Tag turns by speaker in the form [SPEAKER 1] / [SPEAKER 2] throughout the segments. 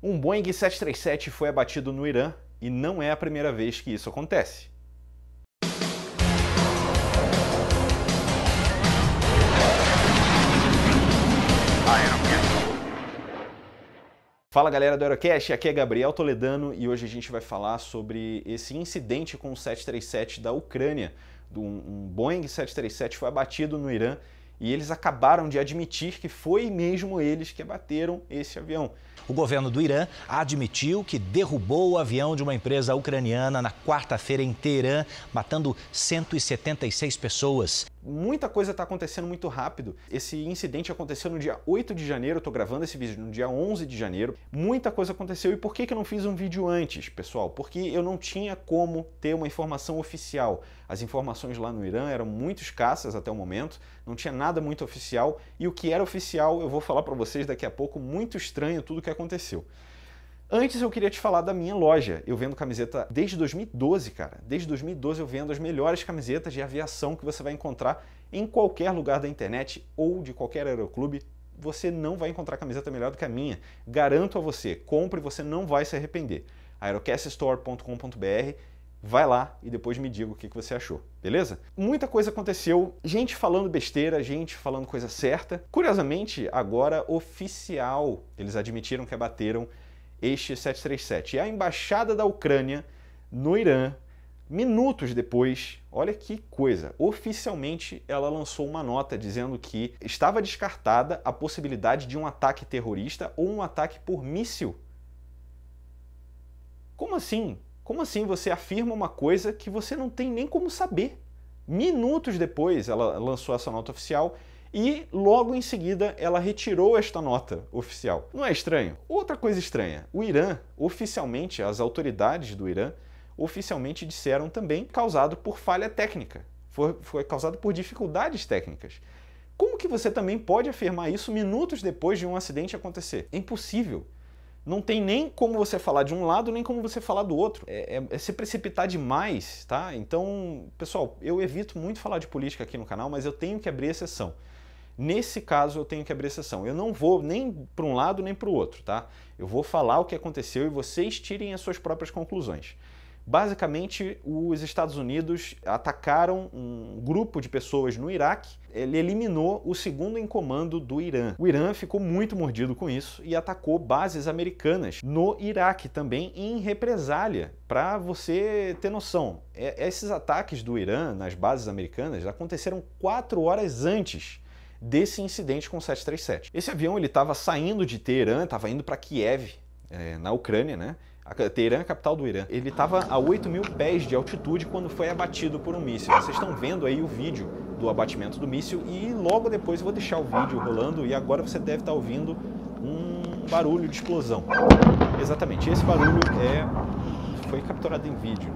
[SPEAKER 1] Um Boeing 737 foi abatido no Irã e não é a primeira vez que isso acontece. Fala galera do Aerocast, aqui é Gabriel Toledano e hoje a gente vai falar sobre esse incidente com o 737 da Ucrânia. Um Boeing 737 foi abatido no Irã e eles acabaram de admitir que foi mesmo eles que abateram esse avião. O governo do Irã admitiu que derrubou o avião de uma empresa ucraniana na quarta-feira em Teherã, matando 176 pessoas muita coisa está acontecendo muito rápido. Esse incidente aconteceu no dia 8 de janeiro, estou gravando esse vídeo no dia 11 de janeiro. Muita coisa aconteceu. E por que, que eu não fiz um vídeo antes, pessoal? Porque eu não tinha como ter uma informação oficial. As informações lá no Irã eram muito escassas até o momento, não tinha nada muito oficial. E o que era oficial, eu vou falar para vocês daqui a pouco, muito estranho tudo o que aconteceu. Antes eu queria te falar da minha loja. Eu vendo camiseta desde 2012, cara. Desde 2012 eu vendo as melhores camisetas de aviação que você vai encontrar em qualquer lugar da internet ou de qualquer aeroclube. Você não vai encontrar camiseta melhor do que a minha. Garanto a você, compre, você não vai se arrepender. aerocaststore.com.br Vai lá e depois me diga o que você achou, beleza? Muita coisa aconteceu, gente falando besteira, gente falando coisa certa. Curiosamente, agora oficial, eles admitiram que abateram este 737. E a embaixada da Ucrânia no Irã, minutos depois, olha que coisa, oficialmente ela lançou uma nota dizendo que estava descartada a possibilidade de um ataque terrorista ou um ataque por míssil. Como assim? Como assim você afirma uma coisa que você não tem nem como saber? Minutos depois ela lançou essa nota oficial e logo em seguida ela retirou esta nota oficial. Não é estranho? Outra coisa estranha: o Irã, oficialmente, as autoridades do Irã oficialmente disseram também causado por falha técnica, foi, foi causado por dificuldades técnicas. Como que você também pode afirmar isso minutos depois de um acidente acontecer? É impossível. Não tem nem como você falar de um lado, nem como você falar do outro. É, é, é, se precipitar demais, tá? Então, pessoal, eu evito muito falar de política aqui no canal, mas eu tenho que abrir exceção. Nesse caso, eu tenho que abrir exceção. Eu não vou nem para um lado nem para o outro, tá? Eu vou falar o que aconteceu e vocês tirem as suas próprias conclusões. Basicamente, os Estados Unidos atacaram um grupo de pessoas no Iraque. Ele eliminou o segundo em comando do Irã. O Irã ficou muito mordido com isso e atacou bases americanas no Iraque também em represália. Para você ter noção, é, esses ataques do Irã nas bases americanas aconteceram quatro horas antes desse incidente com o 737. Esse avião ele estava saindo de Teherã, estava indo para Kiev, é, na Ucrânia, né? A Teherã é a capital do Irã. Ele estava a 8 mil pés de altitude quando foi abatido por um míssil. Vocês estão vendo aí o vídeo do abatimento do míssil e logo depois eu vou deixar o vídeo rolando e agora você deve estar tá ouvindo um barulho de explosão. Exatamente, esse barulho é foi capturado em vídeo.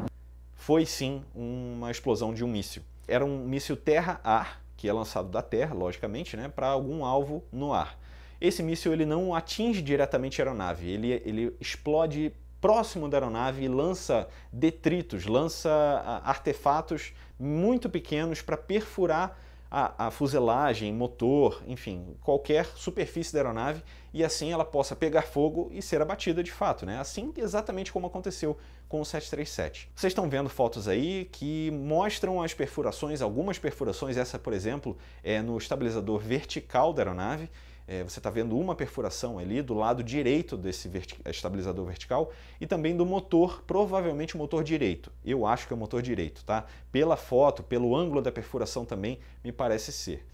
[SPEAKER 1] Foi sim uma explosão de um míssil. Era um míssil terra-ar que é lançado da Terra, logicamente, né, para algum alvo no ar. Esse míssil ele não atinge diretamente a aeronave, ele, ele explode próximo da aeronave e lança detritos, lança ah, artefatos muito pequenos para perfurar a, a fuselagem, motor, enfim, qualquer superfície da aeronave e assim ela possa pegar fogo e ser abatida de fato, né? Assim exatamente como aconteceu com o 737. Vocês estão vendo fotos aí que mostram as perfurações, algumas perfurações, essa por exemplo é no estabilizador vertical da aeronave é, você está vendo uma perfuração ali do lado direito desse verti estabilizador vertical e também do motor, provavelmente o motor direito. Eu acho que é o motor direito, tá? Pela foto, pelo ângulo da perfuração também, me parece ser.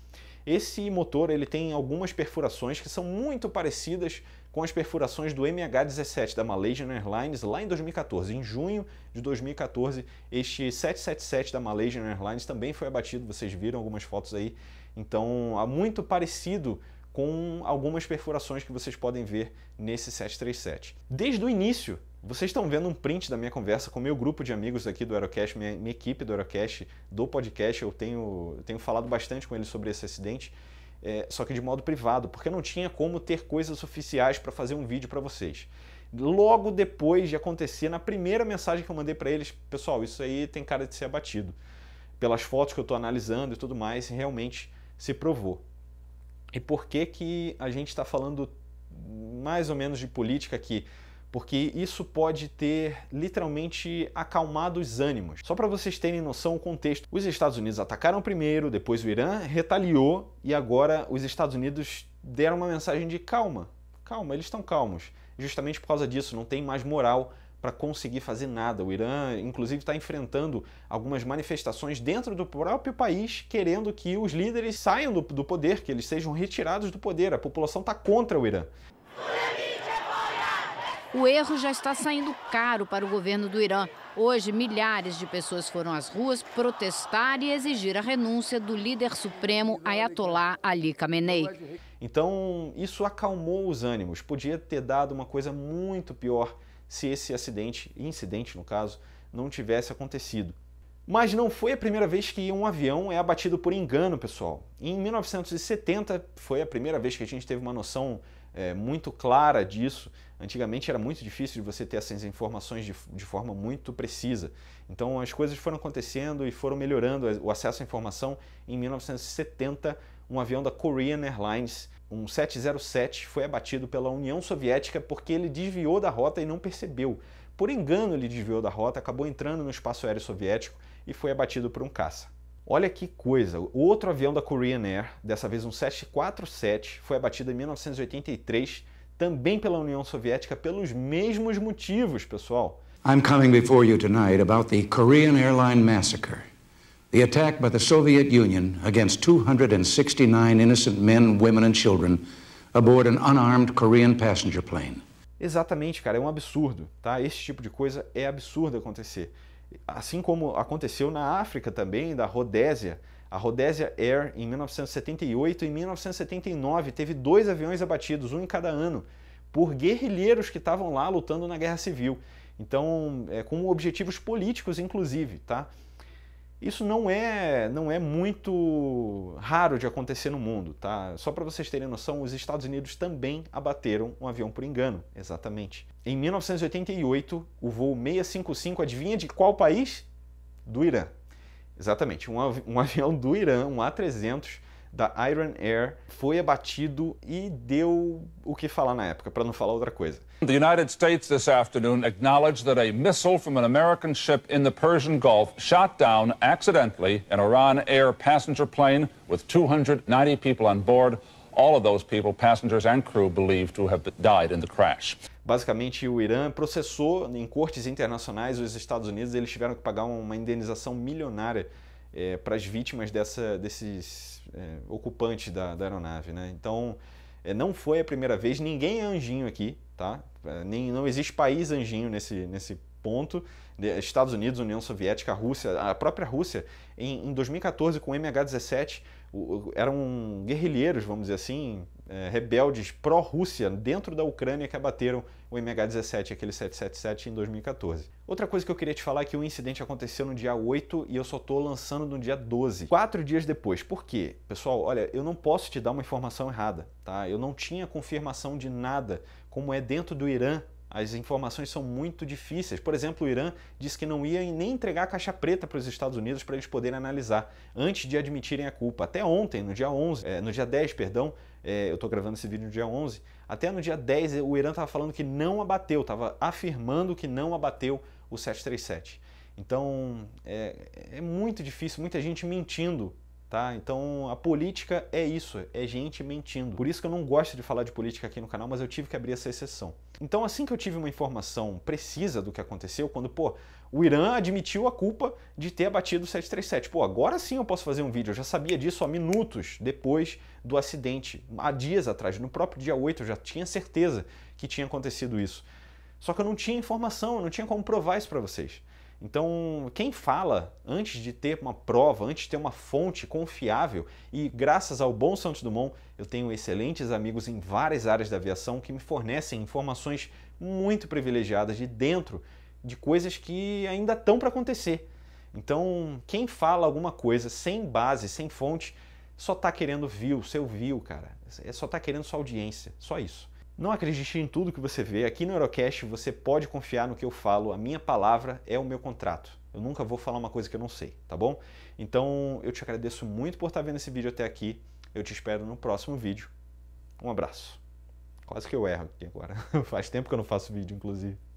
[SPEAKER 1] Esse motor ele tem algumas perfurações que são muito parecidas com as perfurações do MH17 da Malaysian Airlines lá em 2014. Em junho de 2014, este 777 da Malaysian Airlines também foi abatido, vocês viram algumas fotos aí. Então, há muito parecido com algumas perfurações que vocês podem ver nesse 737. Desde o início, vocês estão vendo um print da minha conversa com o meu grupo de amigos aqui do Aerocast, minha, minha equipe do Aerocast, do podcast, eu tenho, tenho falado bastante com eles sobre esse acidente, é, só que de modo privado, porque não tinha como ter coisas oficiais para fazer um vídeo para vocês logo depois de acontecer, na primeira mensagem que eu mandei para eles, pessoal, isso aí tem cara de ser abatido. Pelas fotos que eu estou analisando e tudo mais, realmente se provou. E por que, que a gente está falando mais ou menos de política aqui? Porque isso pode ter literalmente acalmado os ânimos. Só para vocês terem noção o contexto. Os Estados Unidos atacaram primeiro, depois o Irã retaliou e agora os Estados Unidos deram uma mensagem de calma, calma, eles estão calmos. Justamente por causa disso, não tem mais moral para conseguir fazer nada. O Irã, inclusive, está enfrentando algumas manifestações dentro do próprio país, querendo que os líderes saiam do, do poder, que eles sejam retirados do poder. A população está contra o Irã. O erro já está saindo caro para o governo do Irã. Hoje, milhares de pessoas foram às ruas protestar e exigir a renúncia do líder supremo Ayatollah Ali Khamenei. Então, isso acalmou os ânimos. Podia ter dado uma coisa muito pior se esse acidente, incidente no caso, não tivesse acontecido. Mas não foi a primeira vez que um avião é abatido por engano, pessoal. Em 1970 foi a primeira vez que a gente teve uma noção é, muito clara disso. Antigamente era muito difícil de você ter essas informações de, de forma muito precisa. Então as coisas foram acontecendo e foram melhorando o acesso à informação. Em 1970, um avião da Korean Airlines um 707 foi abatido pela União Soviética porque ele desviou da rota e não percebeu. Por engano, ele desviou da rota, acabou entrando no espaço aéreo soviético e foi abatido por um caça. Olha que coisa, outro avião da Korean Air, dessa vez um 747, foi abatido em 1983 também pela União Soviética pelos mesmos motivos, pessoal. I'm coming before you tonight about the Korean Airline massacre. The attack by the Soviet Union against 269 innocent men, women and children aboard an unarmed Korean passenger plane. Exatamente, cara, é um absurdo, tá? Esse tipo de coisa é absurdo acontecer. Assim como aconteceu na África também, da Rodésia. A Rodésia Air, em 1978 e 1979, teve dois aviões abatidos, um em cada ano, por guerrilheiros que estavam lá lutando na guerra civil. Então, é, com objetivos políticos, inclusive, tá? Isso não é, não é muito raro de acontecer no mundo, tá? Só para vocês terem noção, os Estados Unidos também abateram um avião por engano, exatamente. Em 1988, o voo 655 adivinha de qual país? Do Irã. Exatamente, um, avião do Irã, um A300, da Iron Air foi abatido e deu o que falar na época, para não falar outra coisa. The United States this afternoon acknowledged that a missile from an American ship in the Persian Gulf shot down accidentally an Iran Air passenger plane with 290 people on board. All of those people, passengers and crew, believed to have died in the crash. Basicamente, o Irã processou em cortes internacionais os Estados Unidos, eles tiveram que pagar uma indenização milionária é, para as vítimas dessa, desses é, ocupantes da, da, aeronave. Né? Então, é, não foi a primeira vez, ninguém é anjinho aqui, tá? É, nem, não existe país anjinho nesse, nesse ponto. Estados Unidos, União Soviética, Rússia, a própria Rússia, em, em 2014, com o MH17, eram guerrilheiros, vamos dizer assim, é, rebeldes pró-Rússia dentro da Ucrânia que abateram o MH17, aquele 777, em 2014. Outra coisa que eu queria te falar é que o incidente aconteceu no dia 8 e eu só estou lançando no dia 12, quatro dias depois. Por quê? Pessoal, olha, eu não posso te dar uma informação errada, tá? Eu não tinha confirmação de nada, como é dentro do Irã as informações são muito difíceis. Por exemplo, o Irã disse que não ia nem entregar a caixa preta para os Estados Unidos para eles poderem analisar antes de admitirem a culpa. Até ontem, no dia 11, é, eh, no dia 10, perdão, é, eu estou gravando esse vídeo no dia 11, até no dia 10 o Irã estava falando que não abateu, estava afirmando que não abateu o 737. Então é, é muito difícil, muita gente mentindo Tá? Então a política é isso, é gente mentindo. Por isso que eu não gosto de falar de política aqui no canal, mas eu tive que abrir essa exceção. Então assim que eu tive uma informação precisa do que aconteceu, quando pô, o Irã admitiu a culpa de ter abatido o 737. Pô, agora sim eu posso fazer um vídeo. Eu já sabia disso há minutos depois do acidente, há dias atrás, no próprio dia 8 eu já tinha certeza que tinha acontecido isso. Só que eu não tinha informação, eu não tinha como provar isso para vocês. Então, quem fala antes de ter uma prova, antes de ter uma fonte confiável, e graças ao bom Santos Dumont, eu tenho excelentes amigos em várias áreas da aviação que me fornecem informações muito privilegiadas de dentro de coisas que ainda estão para acontecer. Então, quem fala alguma coisa sem base, sem fonte, só está querendo view, seu view, cara. É só está querendo sua audiência, só isso. Não acredite em tudo que você vê. Aqui no Eurocast você pode confiar no que eu falo. A minha palavra é o meu contrato. Eu nunca vou falar uma coisa que eu não sei, tá bom? Então eu te agradeço muito por estar vendo esse vídeo até aqui. Eu te espero no próximo vídeo. Um abraço. Quase que eu erro aqui agora. Faz tempo que eu não faço vídeo, inclusive.